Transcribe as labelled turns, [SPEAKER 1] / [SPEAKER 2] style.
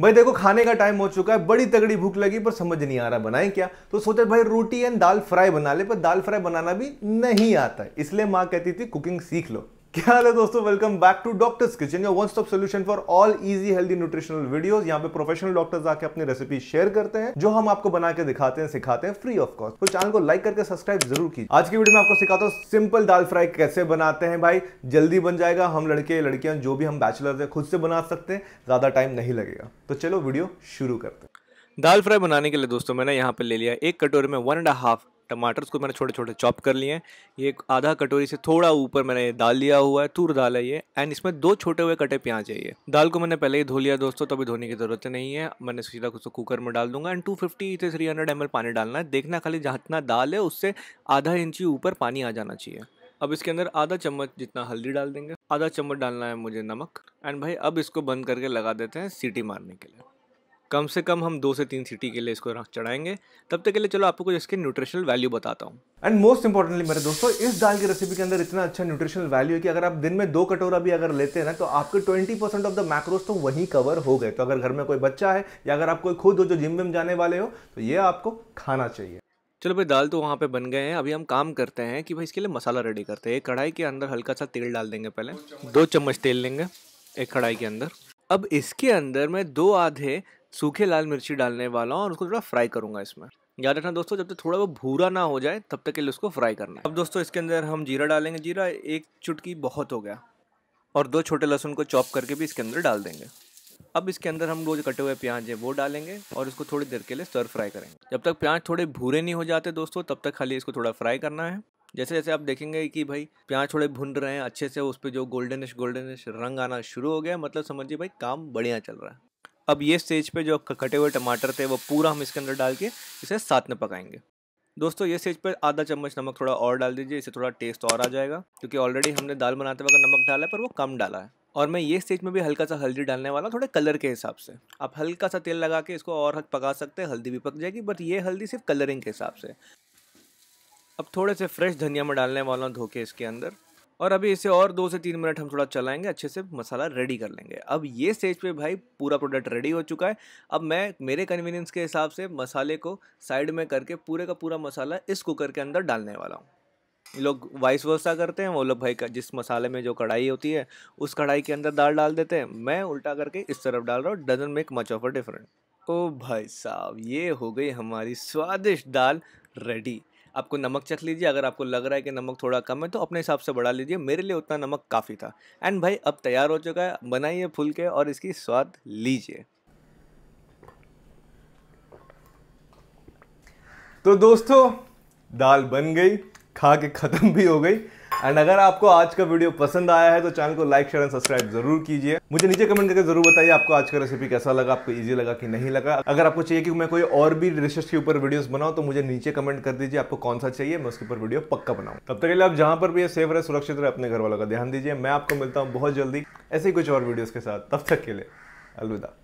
[SPEAKER 1] भाई देखो खाने का टाइम हो चुका है बड़ी तगड़ी भूख लगी पर समझ नहीं आ रहा बनाए क्या तो सोचा भाई रोटी एंड दाल फ्राई बना ले पर दाल फ्राई बनाना भी नहीं आता इसलिए माँ कहती थी कुकिंग सीख लो क्या हाल है दोस्तों welcome back to doctor's kitchen या one stop solution for all easy healthy nutritional videos यहाँ पे प्रोफेशनल डॉक्टर्स आके अपनी रेसिपी शेयर करते हैं जो हम आपको बना के दिखाते हैं सिखाते हैं फ्री ऑफ कॉस्ट तो चैनल को लाइक करके सब्सक्राइब जरूर कीजिए आज की वीडियो में आपको सिखाता हूँ सिंपल दाल फ्राई कैसे बनाते हैं भाई जल्दी बन जाएगा हम लड़के लड़कियां जो भी हम बैचलर है खुद से बना सकते हैं ज्यादा टाइम नहीं लगेगा तो चलो वीडियो शुरू करते
[SPEAKER 2] हैं दाल फ्राई बनाने के लिए दोस्तों मैंने यहाँ पर ले लिया एक कटोरे में वन एंड हाफ टमाटर्स को मैंने छोटे छोटे चॉप कर लिए हैं ये आधा कटोरी से थोड़ा ऊपर मैंने दाल लिया हुआ है तूर दाल है ये एंड इसमें दो छोटे हुए कटे प्याज है ये दाल को मैंने पहले ही धो लिया दोस्तों तभी धोने की ज़रूरत नहीं है मैंने सीधा उसको कुकर में डाल दूंगा एंड टू फिफ्टी से थ्री हंड्रेड एम एल पानी डालना है देखना खाली जितना दाल है उससे आधा इंची ऊपर पानी आ जाना चाहिए अब इसके अंदर आधा चम्मच जितना हल्दी डाल देंगे आधा चम्मच डालना है मुझे नमक एंड भाई अब इसको बंद करके लगा देते हैं सीटी मारने के लिए कम से कम हम दो से तीन सिटी के लिए इसको चढ़ाएंगे तब तक के लिए चलो आपको कुछ इसके न्यूट्रिशनल वैल्यू बताता हूँ
[SPEAKER 1] एंड मोस्ट इंपॉर्टेंटली मेरे दोस्तों इस दाल की रेसिपी के अंदर इतना अच्छा न्यूट्रिशनल वैल्यू है कि अगर आप दिन में दो कटोरा भी अगर लेते हैं ना तो आपके twenty percent of the macros तो वहीं कवर हो गए तो अगर घर में कोई बच्चा है या अगर आप कोई खुद हो जो जिम विम जाने वाले हो तो ये आपको खाना चाहिए चलो भाई
[SPEAKER 2] दाल तो वहाँ पे बन गए हैं अभी हम काम करते हैं कि भाई इसके लिए मसाला रेडी करते हैं एक कढ़ाई के अंदर हल्का सा तेल डाल देंगे पहले दो चम्मच तेल लेंगे एक कढ़ाई के अंदर अब इसके अंदर मैं दो आधे सूखे लाल मिर्ची डालने वाला हूँ और उसको थोड़ा फ्राई करूँगा इसमें याद रखना दोस्तों जब तक थोड़ा वो भूरा ना हो जाए तब तक के लिए उसको फ्राई करना है अब दोस्तों इसके अंदर हम जीरा डालेंगे जीरा एक चुटकी बहुत हो गया और दो छोटे लहसुन को चॉप करके भी इसके अंदर डाल देंगे अब इसके अंदर हम रोज कटे हुए प्याज है वो डालेंगे और इसको थोड़ी देर के लिए स्टर फ्राई करेंगे जब तक प्याज थोड़े भूरे नहीं हो जाते दोस्तों तब तक खाली इसको थोड़ा फ्राई करना है जैसे जैसे आप देखेंगे कि भाई प्याज थोड़े भुन रहे हैं अच्छे से उस पर जो गोल्डनिश गोल्डनिश रंग आना शुरू हो गया मतलब समझिए भाई काम बढ़िया चल रहा है अब ये स्टेज पे जो कटे हुए टमाटर थे वो पूरा हम इसके अंदर डाल के इसे साथ में पकाएंगे दोस्तों ये स्टेज पर आधा चम्मच नमक थोड़ा और डाल दीजिए इसे थोड़ा टेस्ट और आ जाएगा क्योंकि ऑलरेडी हमने दाल बनाते वक्त नमक डाला है पर वो कम डाला है और मैं ये स्टेज में भी हल्का सा हल्दी डालने वाला थोड़े कलर के हिसाब से आप हल्का सा तेल लगा के इसको और हद पका सकते हैं हल्दी भी पक जाएगी बट ये हल्दी सिर्फ कलरिंग के हिसाब से अब थोड़े से फ्रेश धनिया में डालने वाला हूँ धोके इसके अंदर और अभी इसे और दो से तीन मिनट हम थोड़ा चलाएंगे अच्छे से मसाला रेडी कर लेंगे अब ये स्टेज पे भाई पूरा प्रोडक्ट रेडी हो चुका है अब मैं मेरे कन्वीनियंस के हिसाब से मसाले को साइड में करके पूरे का पूरा मसाला इस कुकर के अंदर डालने वाला हूँ लोग वाइस वर्सा करते हैं वो लोग भाई का जिस मसाले में जो कढ़ाई होती है उस कढ़ाई के अंदर दाल डाल देते हैं मैं उल्टा करके इस तरफ डाल रहा हूँ doesn't make much of a different ओ भाई साहब ये हो गई हमारी स्वादिष्ट दाल रेडी आपको नमक चख लीजिए अगर आपको लग रहा है कि नमक थोड़ा कम है तो अपने हिसाब से बढ़ा लीजिए मेरे लिए उतना नमक काफ़ी था एंड भाई अब तैयार हो चुका है बनाइए फूल के और इसकी स्वाद लीजिए
[SPEAKER 1] तो दोस्तों दाल बन गई खा के ख़त्म भी हो गई एंड अगर आपको आज का वीडियो पसंद आया है तो चैनल को लाइक शेयर एंड सब्सक्राइब जरूर कीजिए मुझे नीचे कमेंट करके जरूर बताइए आपको आज का रेसिपी कैसा लगा आपको ईजी लगा कि नहीं लगा अगर आपको चाहिए कि मैं कोई और भी डिशेस के ऊपर वीडियोस बनाऊं तो मुझे नीचे कमेंट कर दीजिए आपको कौन सा चाहिए मैं उसके ऊपर वीडियो पक्का बनाऊँ तब तक के लिए आप जहां पर भी है सेफ रहे सुरक्षित रहे अपने घर वालों का ध्यान दीजिए मैं आपको मिलता हूँ बहुत जल्दी ऐसे ही कुछ और वीडियोज के साथ तब तक के लिए अलविदा